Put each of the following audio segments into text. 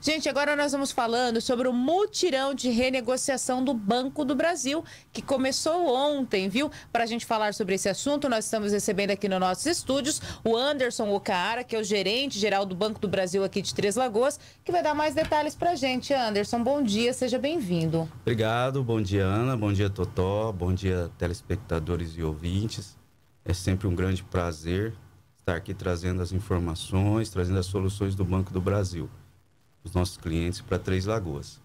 Gente, agora nós vamos falando sobre o mutirão de renegociação do Banco do Brasil, que começou ontem, viu? Para a gente falar sobre esse assunto, nós estamos recebendo aqui nos nossos estúdios o Anderson Ocaara, que é o gerente geral do Banco do Brasil aqui de Três Lagoas, que vai dar mais detalhes para a gente. Anderson, bom dia, seja bem-vindo. Obrigado, bom dia, Ana, bom dia, Totó, bom dia, telespectadores e ouvintes. É sempre um grande prazer estar aqui trazendo as informações, trazendo as soluções do Banco do Brasil os nossos clientes para Três Lagoas.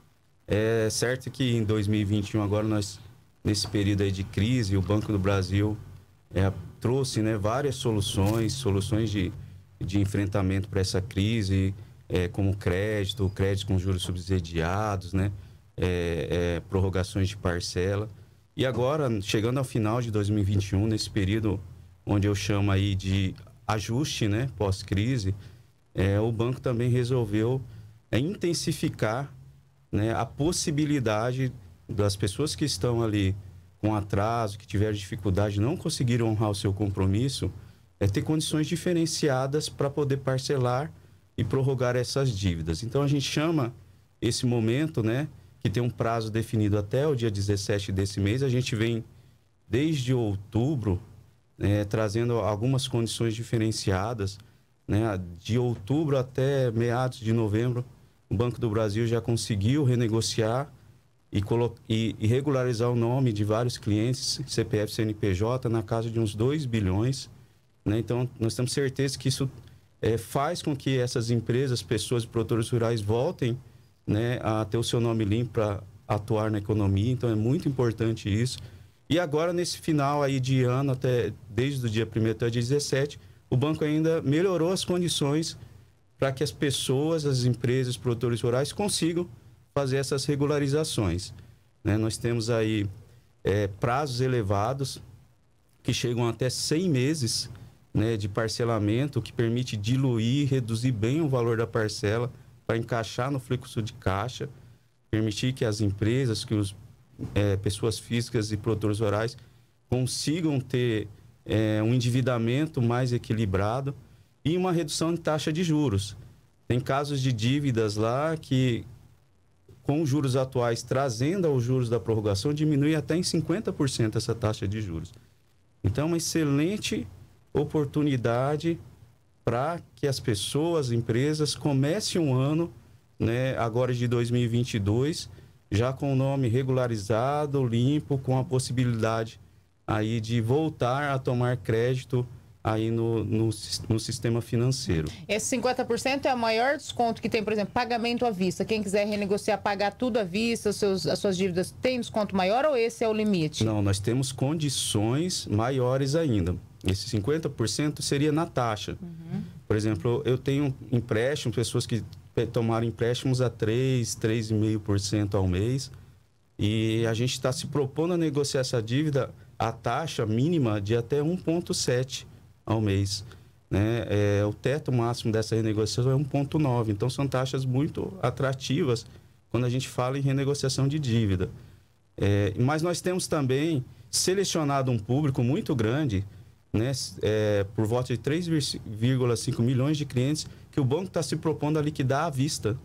É certo que em 2021 agora nós nesse período aí de crise o Banco do Brasil é, trouxe né, várias soluções, soluções de, de enfrentamento para essa crise, é, como crédito, crédito com juros subsidiados, né, é, é prorrogações de parcela. E agora, chegando ao final de 2021, nesse período onde eu chamo aí de ajuste né, pós-crise, é, o banco também resolveu é intensificar né, a possibilidade das pessoas que estão ali com atraso, que tiveram dificuldade, não conseguiram honrar o seu compromisso, é ter condições diferenciadas para poder parcelar e prorrogar essas dívidas. Então a gente chama esse momento, né, que tem um prazo definido até o dia 17 desse mês, a gente vem desde outubro né, trazendo algumas condições diferenciadas, né, de outubro até meados de novembro o Banco do Brasil já conseguiu renegociar e, e regularizar o nome de vários clientes, CPF, CNPJ, na casa de uns 2 bilhões. Né? Então, nós temos certeza que isso é, faz com que essas empresas, pessoas e produtores rurais voltem né, a ter o seu nome limpo para atuar na economia. Então, é muito importante isso. E agora, nesse final aí de ano, até desde o dia 1 até o dia 17, o banco ainda melhorou as condições para que as pessoas, as empresas, produtores rurais consigam fazer essas regularizações. Né? Nós temos aí é, prazos elevados que chegam até 100 meses né, de parcelamento, que permite diluir, reduzir bem o valor da parcela para encaixar no fluxo de caixa, permitir que as empresas, que as é, pessoas físicas e produtores rurais consigam ter é, um endividamento mais equilibrado e uma redução de taxa de juros. Tem casos de dívidas lá que, com os juros atuais, trazendo aos juros da prorrogação, diminui até em 50% essa taxa de juros. Então, é uma excelente oportunidade para que as pessoas, empresas, comecem um ano, né, agora de 2022, já com o nome regularizado, limpo, com a possibilidade aí de voltar a tomar crédito aí no, no, no, sistema financeiro. Esse 50% é o maior desconto que tem, por exemplo, pagamento à vista. Quem quiser renegociar, pagar tudo à vista, seus, as suas dívidas, tem desconto maior ou esse é o limite? Não, nós temos condições maiores ainda. Esse 50% seria na taxa. Uhum. Por exemplo, eu tenho empréstimo, pessoas que tomaram empréstimos a 3, 3,5% ao mês. E a gente está se propondo a negociar essa dívida a taxa mínima de até 1,7% ao mês. Né? É, o teto máximo dessa renegociação é 1,9. Então, são taxas muito atrativas quando a gente fala em renegociação de dívida. É, mas nós temos também selecionado um público muito grande, né, é, por volta de 3,5 milhões de clientes, que o banco está se propondo a liquidar à vista,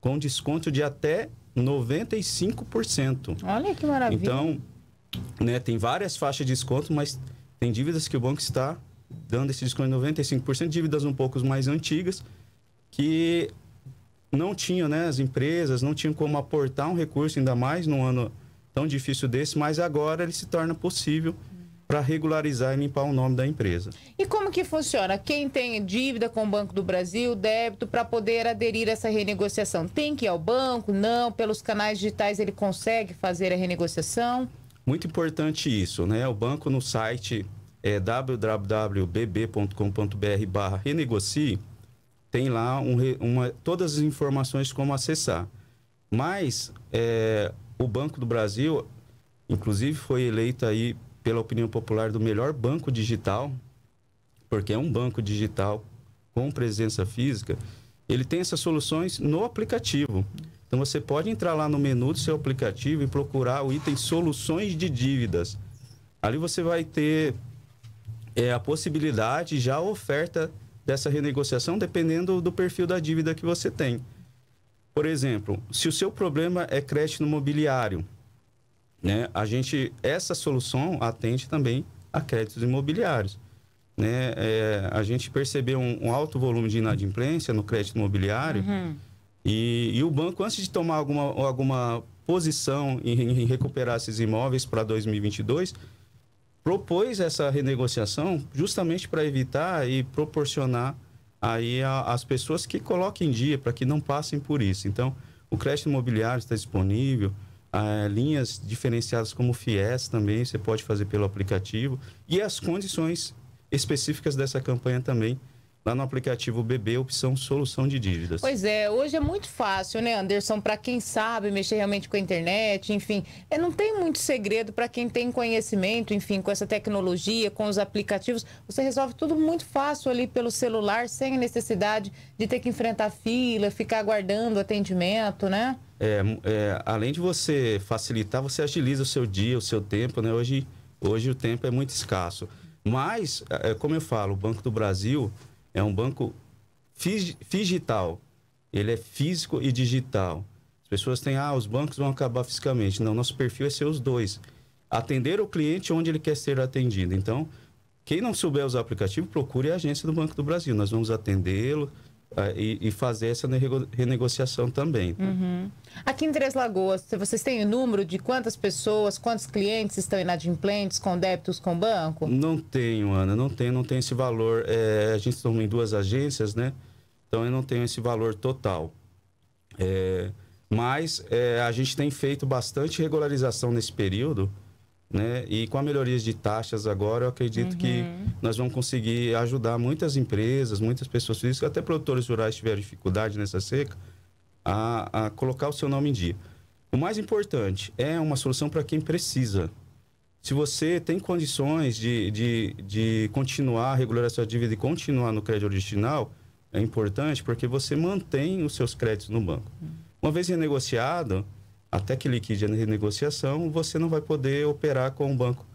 com desconto de até 95%. Olha que maravilha. Então, né, tem várias faixas de desconto, mas tem dívidas que o banco está dando esse desconto de 95%, dívidas um pouco mais antigas, que não tinham, né, as empresas não tinham como aportar um recurso ainda mais num ano tão difícil desse, mas agora ele se torna possível para regularizar e limpar o nome da empresa. E como que funciona? Quem tem dívida com o Banco do Brasil, débito, para poder aderir a essa renegociação? Tem que ir ao banco? Não? Pelos canais digitais ele consegue fazer a renegociação? Muito importante isso, né? O banco no site é www.bb.com.br barra renegocie, tem lá um, uma, todas as informações como acessar. Mas é, o Banco do Brasil, inclusive, foi eleito aí pela opinião popular do melhor banco digital, porque é um banco digital com presença física, ele tem essas soluções no aplicativo. Então você pode entrar lá no menu do seu aplicativo e procurar o item soluções de dívidas. Ali você vai ter é, a possibilidade, já a oferta dessa renegociação, dependendo do perfil da dívida que você tem. Por exemplo, se o seu problema é crédito imobiliário, né, a gente, essa solução atende também a créditos imobiliários. Né? É, a gente percebeu um, um, alto volume de inadimplência no crédito imobiliário uhum. e, e, o banco, antes de tomar alguma, alguma posição em, em recuperar esses imóveis para 2022, propôs essa renegociação justamente para evitar e proporcionar aí às pessoas que coloquem em dia para que não passem por isso. Então, o crédito imobiliário está disponível, linhas diferenciadas como o FIES também você pode fazer pelo aplicativo e as condições específicas dessa campanha também lá no aplicativo BB, opção solução de dívidas. Pois é, hoje é muito fácil, né, Anderson, para quem sabe mexer realmente com a internet, enfim, é, não tem muito segredo para quem tem conhecimento, enfim, com essa tecnologia, com os aplicativos, você resolve tudo muito fácil ali pelo celular, sem a necessidade de ter que enfrentar fila, ficar aguardando atendimento, né? É, é, além de você facilitar, você agiliza o seu dia, o seu tempo, né? Hoje, hoje o tempo é muito escasso. Mas, é, é como eu falo, o Banco do Brasil é um banco digital. Ele é físico e digital. As pessoas têm, ah, os bancos vão acabar fisicamente. Não, nosso perfil é ser os dois. Atender o cliente onde ele quer ser atendido. Então, quem não souber usar o aplicativo, procure a agência do Banco do Brasil. Nós vamos atendê-lo, ah, e, e, fazer essa renegociação também. Tá? Uhum. Aqui em Três Lagoas, vocês têm o número de quantas pessoas, quantos clientes estão inadimplentes com débitos com banco? Não tenho, Ana, não tenho, não tenho esse valor. É, a gente está em duas agências, né? Então eu não tenho esse valor total. É, mas é, a gente tem feito bastante regularização nesse período né? E com a melhoria de taxas agora, eu acredito uhum. que nós vamos conseguir ajudar muitas empresas, muitas pessoas físicas, até produtores rurais tiveram dificuldade nessa seca, a, a colocar o seu nome em dia. O mais importante é uma solução para quem precisa. Se você tem condições de, de, de continuar a regular a sua dívida e continuar no crédito original, é importante porque você mantém os seus créditos no banco. Uhum. Uma vez renegociado, até que liquide a renegociação, você não vai poder operar com o banco.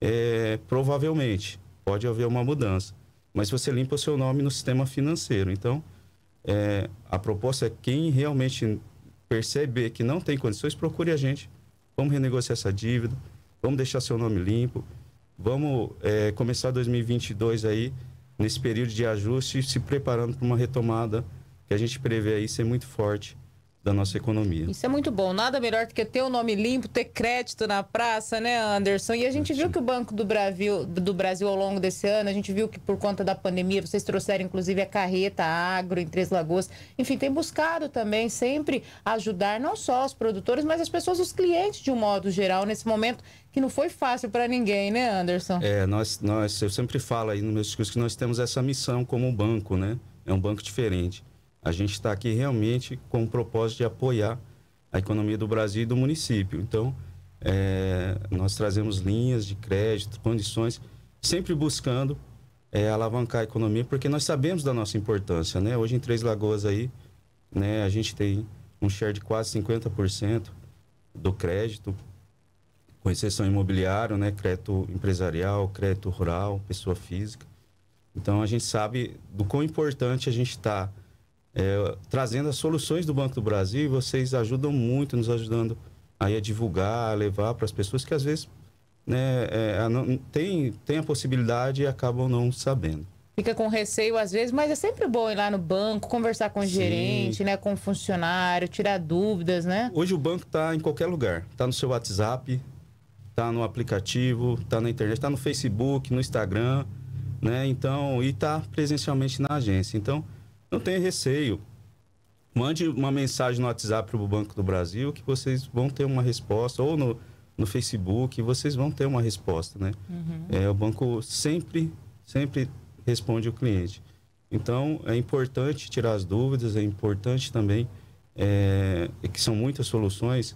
É, provavelmente, pode haver uma mudança. Mas você limpa o seu nome no sistema financeiro. Então, é, a proposta é quem realmente perceber que não tem condições, procure a gente. Vamos renegociar essa dívida, vamos deixar seu nome limpo, vamos é, começar 2022 aí, nesse período de ajuste, se preparando para uma retomada que a gente prevê aí ser muito forte da nossa economia. Isso é muito bom. Nada melhor do que ter o um nome limpo, ter crédito na praça, né, Anderson? E a gente viu que o Banco do Brasil, do Brasil, ao longo desse ano, a gente viu que por conta da pandemia, vocês trouxeram inclusive a carreta agro em Três Lagoas. Enfim, tem buscado também sempre ajudar não só os produtores, mas as pessoas, os clientes de um modo geral, nesse momento que não foi fácil para ninguém, né, Anderson? É, nós, nós, eu sempre falo aí nos meus discursos que nós temos essa missão como um banco, né? É um banco diferente a gente está aqui realmente com o propósito de apoiar a economia do Brasil e do município. Então, é, nós trazemos linhas de crédito, condições, sempre buscando é, alavancar a economia, porque nós sabemos da nossa importância. Né? Hoje, em Três Lagoas, aí, né, a gente tem um share de quase 50% do crédito, com exceção imobiliário, né, crédito empresarial, crédito rural, pessoa física. Então, a gente sabe do quão importante a gente está é, trazendo as soluções do Banco do Brasil e vocês ajudam muito, nos ajudando aí a divulgar, a levar para as pessoas que às vezes né, é, não, tem, tem a possibilidade e acabam não sabendo. Fica com receio às vezes, mas é sempre bom ir lá no banco, conversar com o Sim. gerente, né, com o funcionário, tirar dúvidas, né? Hoje o banco está em qualquer lugar. Está no seu WhatsApp, está no aplicativo, está na internet, está no Facebook, no Instagram, né? Então, e está presencialmente na agência. Então, não tenha receio. Mande uma mensagem no WhatsApp para o Banco do Brasil que vocês vão ter uma resposta, ou no, no Facebook, vocês vão ter uma resposta, né? Uhum. É, o banco sempre, sempre responde o cliente. Então, é importante tirar as dúvidas, é importante também, é, é que são muitas soluções,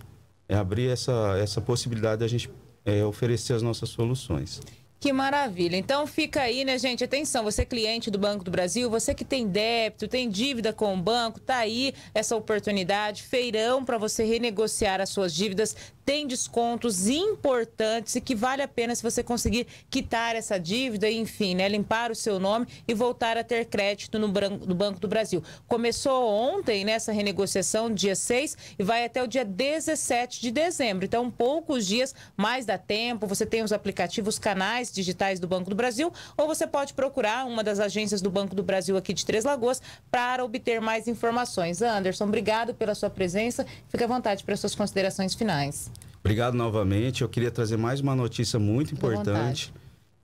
é abrir essa, essa possibilidade a gente é, oferecer as nossas soluções. Que maravilha. Então fica aí, né, gente? Atenção, você cliente do Banco do Brasil, você que tem débito, tem dívida com o banco, tá aí essa oportunidade, feirão para você renegociar as suas dívidas tem descontos importantes e que vale a pena se você conseguir quitar essa dívida, enfim, né, limpar o seu nome e voltar a ter crédito no, Banco do Brasil. Começou ontem nessa né, renegociação, dia 6, e vai até o dia 17 de dezembro. Então, poucos dias, mais dá tempo. Você tem os aplicativos, canais digitais do Banco do Brasil, ou você pode procurar uma das agências do Banco do Brasil aqui de Três Lagoas para obter mais informações. Anderson, obrigado pela sua presença. Fique à vontade para suas considerações finais. Obrigado novamente. Eu queria trazer mais uma notícia muito importante.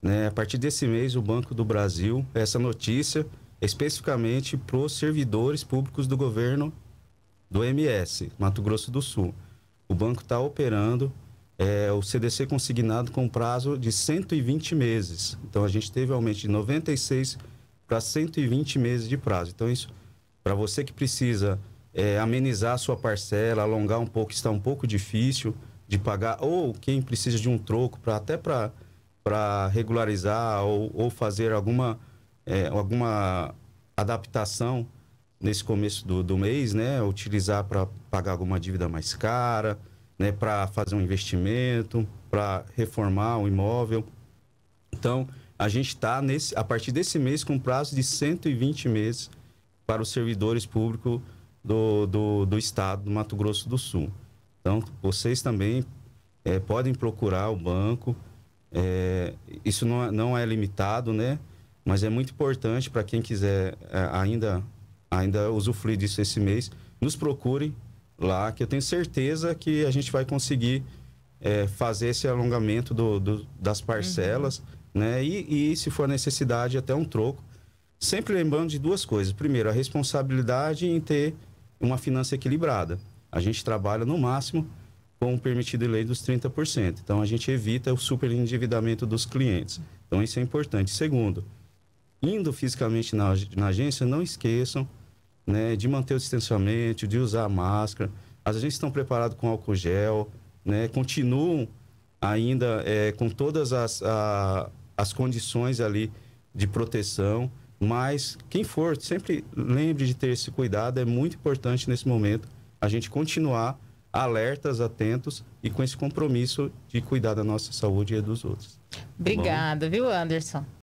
Né? A partir desse mês, o Banco do Brasil, essa notícia é especificamente para os servidores públicos do governo do MS, Mato Grosso do Sul. O banco está operando é, o CDC consignado com prazo de 120 meses. Então, a gente teve aumento de 96 para 120 meses de prazo. Então, isso, para você que precisa é, amenizar a sua parcela, alongar um pouco, está um pouco difícil de pagar, ou quem precisa de um troco para até para regularizar ou, ou, fazer alguma, é, alguma adaptação nesse começo do, do mês, né? Utilizar para pagar alguma dívida mais cara, né? Para fazer um investimento, para reformar um imóvel. Então, a gente está nesse, a partir desse mês com prazo de 120 meses para os servidores públicos do, do, do estado do Mato Grosso do Sul. Então, vocês também é, podem procurar o banco. É, isso não, é, não é limitado, né? Mas é muito importante para quem quiser é, ainda, ainda usufruir disso esse mês, nos procure lá, que eu tenho certeza que a gente vai conseguir é, fazer esse alongamento do, do das parcelas, uhum. né? E, e se for necessidade, até um troco. Sempre lembrando de duas coisas. Primeiro, a responsabilidade em ter uma finança equilibrada a gente trabalha no máximo com o permitido em lei dos 30%. Então, a gente evita o superendividamento dos clientes. Então, isso é importante. Segundo, indo fisicamente na, na agência, não esqueçam né, de manter o distanciamento, de usar máscara. As agências estão preparadas com álcool gel, né, continuam ainda é, com todas as, a, as condições ali de proteção, mas quem for, sempre lembre de ter esse cuidado, é muito importante nesse momento a gente continuar alertas, atentos e com esse compromisso de cuidar da nossa saúde e dos outros. Tá Obrigada, tá viu, Anderson?